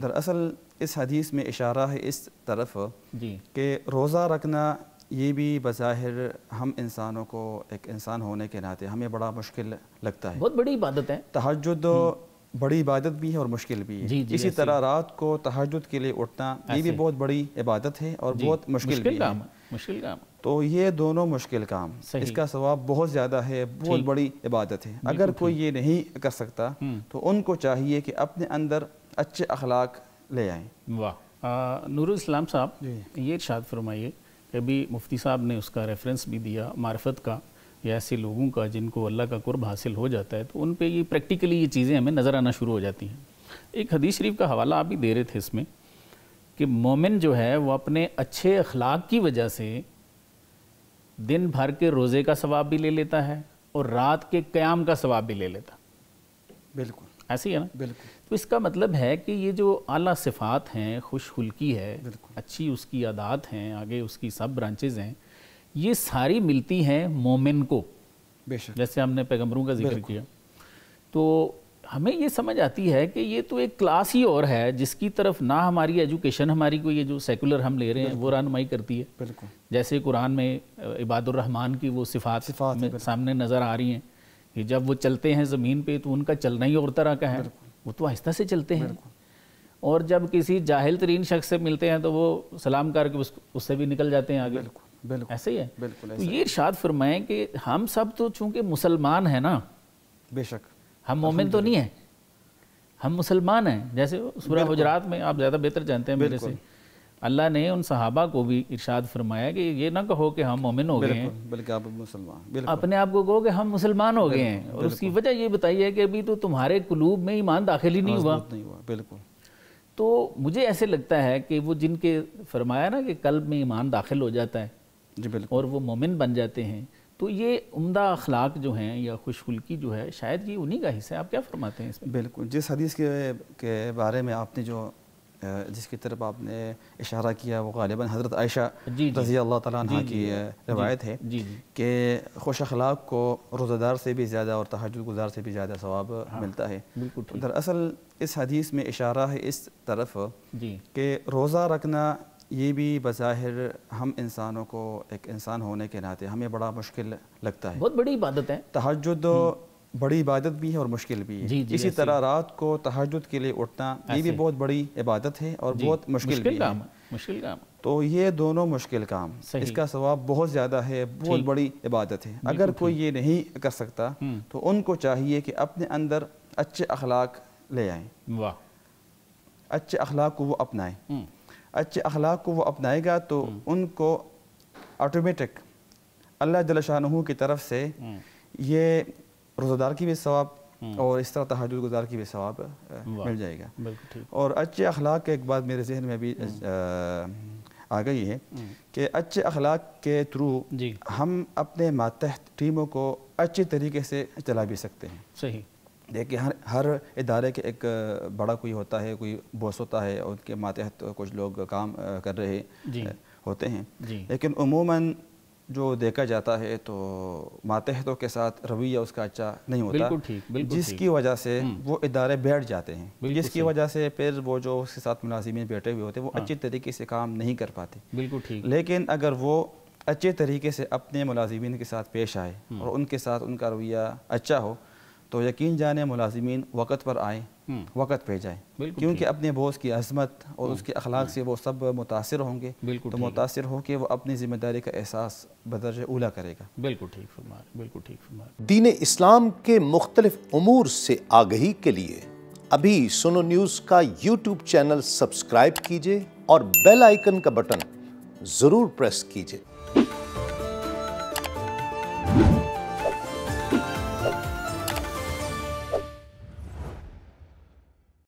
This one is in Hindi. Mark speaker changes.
Speaker 1: दरअसल इस हदीस में इशारा है इस तरफ कि रोज़ा रखना ये भी बज़ाहिर हम इंसानों को एक इंसान होने के नाते हमें बड़ा मुश्किल लगता है
Speaker 2: बहुत बड़ी इबादत है तहजद
Speaker 1: बड़ी इबादत भी है और मुश्किल भी है जी, जी, इसी तरह रात को तहजद के लिए उठना ये भी बहुत बड़ी इबादत है और बहुत मुश्किल भी है मुश्किल काम तो ये दोनों मुश्किल काम इसका सवाब बहुत ज़्यादा है बहुत बड़ी इबादत है अगर कोई ये नहीं कर सकता हम्म। तो उनको चाहिए कि अपने अंदर अच्छे अखलाक ले आएँ
Speaker 2: वाह नूर इस्लाम साहब ये इर्शाद फरमाइए अभी मुफ्ती साहब ने उसका रेफरेंस भी दिया मार्फत का या ऐसे लोगों का जिनको अल्लाह का कुर्ब हासिल हो जाता है तो उन पर ये प्रैक्टिकली ये चीज़ें हमें नज़र आना शुरू हो जाती हैं एक हदीस शरीफ का हवाला आप भी दे रहे थे इसमें कि मोमिन जो है वो अपने अच्छे अखलाक की वजह से दिन भर के रोज़े का सवाब भी ले लेता है और रात के क़्याम का सवाब भी ले लेता बिल्कुल ऐसे ही है ना बिल्कुल तो इसका मतलब है कि ये जो आला सिफात हैं खुश हल्की है अच्छी उसकी आदात हैं आगे उसकी सब ब्रांचेज़ हैं ये सारी मिलती हैं मोमिन को जैसे हमने पैगम्बरों का जिक्र किया तो हमें ये समझ आती है कि ये तो एक क्लास ही और है जिसकी तरफ ना हमारी एजुकेशन हमारी को ये जो सेकुलर हम ले रहे हैं वो रहनमाई करती है जैसे कुरान में इबादुररहमान की वो सिफात, सिफात में सामने नज़र आ रही हैं कि जब वो चलते हैं ज़मीन पे तो उनका चलना ही और तरह का है वो तो आहिस्ता से चलते हैं और जब किसी जाहिल तरीन शख्स से मिलते हैं तो वो सलाम करके उस, उससे भी निकल जाते हैं आगे बिल्कुल बिल्कुल ऐसे ही है बिल्कुल तो ये इर्शाद फरमाएं कि हम सब तो चूंकि मुसलमान हैं ना बेशक हम मोमिन तो नहीं है हम मुसलमान हैं जैसे सूर्य गुजरात में आप ज़्यादा बेहतर जानते हैं मेरे से अल्लाह ने उन सहाबा को भी इर्शाद फरमाया कि ये ना कहो कि हम मोमिन हो गए हैं
Speaker 1: बल्कि आप मुसलमान
Speaker 2: अपने आप को कहो कि हम मुसलमान हो गए हैं और उसकी वजह ये बताई है कि अभी तो तुम्हारे कुलूब में ईमान दाखिल ही नहीं हुआ
Speaker 1: नहीं हुआ बिल्कुल
Speaker 2: तो मुझे ऐसे लगता है कि वो जिनके फरमाया ना कि कल्ब में ईमान दाखिल हो जाता है जी बिल्कुल और वो मोमिन बन जाते हैं तो ये उम्दा अखलाक जो हैं या खुशखुल्की जो है शायद ये उन्हीं का हिस्सा है आप क्या फरमाते हैं इसमें बिल्कुल जिस हदीस के के बारे में आपने जो
Speaker 1: जिसकी तरफ आपने इशारा किया वो गालिबा हज़रत आयशा रजी अल्लाह तह की रवायत है कि खुश अखलाक को रोज़ेदार से भी ज़्यादा और तहज गुजार से भी ज़्यादा सवाब हाँ, मिलता है दरअसल इस हदीस में इशारा है इस तरफ कि रोज़ा रखना ये भी बज़ाहिर हम इंसानों को एक इंसान होने के नाते हमें बड़ा मुश्किल लगता है
Speaker 2: बहुत बड़ी इबादत है
Speaker 1: तहजद हम्म। बड़ी इबादत भी है और मुश्किल भी है जी, जी, इसी तरह रात को तहजद के लिए उठना ये भी बहुत बड़ी इबादत है और बहुत मुश्किल भी काम मुश्किल काम तो ये दोनों मुश्किल काम इसका सवाब बहुत ज़्यादा है बहुत बड़ी इबादत है अगर कोई ये नहीं कर सकता हम्म। तो उनको चाहिए कि अपने अंदर अच्छे अखलाक ले आए अच्छे अखलाक को वो अपनाए हम्म। अच्छे अखलाक को वो अपनाएगा तो हम्म। उनको ऑटोमेटिक अल्लाह जलशाह की तरफ से ये रोज़ादार की भी सवाब हम्म। और इस तरह तहजुद गुजार की भी सवाब मिल जाएगा और अच्छे अखलाक के एक बात मेरे जहन में भी हम्म। आ गई है हम्म। कि अच्छे अखलाक के थ्रू हम अपने मातहत टीमों को अच्छे तरीके से चला भी सकते हैं सही देखिए हर हर इदारे के एक बड़ा कोई होता है कोई बॉस होता है उनके मातहत कुछ लोग काम कर रहे होते हैं लेकिन उमूमन जो देखा जाता है तो मातहतों के साथ रवैया उसका अच्छा नहीं होता बिल्कुल ठीक बिल्कुल जिसकी वजह से हम्म। वो इदारे बैठ जाते हैं जिसकी वजह से फिर वो जो उसके साथ मुलाजिमीन बैठे हुए होते हैं वो हाँ। अच्छे तरीके से काम नहीं कर पाते बिल्कुल ठीक लेकिन अगर वो अच्छे तरीके से अपने मुलाजिमीन के साथ पेश आए हम्म। और उनके साथ उनका रवैया अच्छा हो तो यकीन जाने मुलाजमीन वक़्त पर आए हम्म। वक़्त पे जाए क्योंकि अपने बोस की अजमत और उसके हम्म। अखलाक से वो सब मुतासर होंगे तो मुतासर होकर वो अपनी जिम्मेदारी का एहसास बदरज ऊला करेगा बिल्कुल ठीक फरमार बिल्कुल ठीक फरमार
Speaker 2: दीन इस्लाम के मुख्तलिफ अमूर से आगही के लिए अभी सोनो न्यूज़ का यूट्यूब चैनल सब्सक्राइब कीजिए और बेल आइकन का बटन ज़रूर प्रेस कीजिए